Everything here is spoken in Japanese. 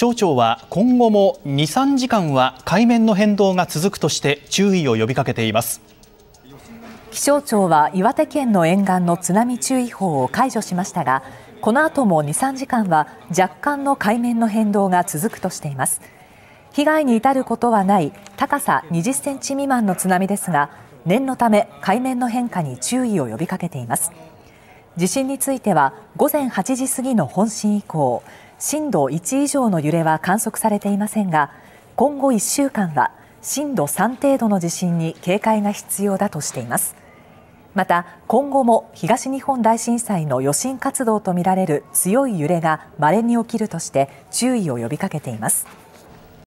気象庁は今後も2、3時間は海面の変動が続くとして注意を呼びかけています気象庁は岩手県の沿岸の津波注意報を解除しましたがこの後も2、3時間は若干の海面の変動が続くとしています被害に至ることはない高さ20センチ未満の津波ですが念のため海面の変化に注意を呼びかけています地震については午前8時過ぎの本震以降震度1以上の揺れは観測されていませんが今後1週間は震度3程度の地震に警戒が必要だとしていますまた今後も東日本大震災の余震活動とみられる強い揺れがまれに起きるとして注意を呼びかけています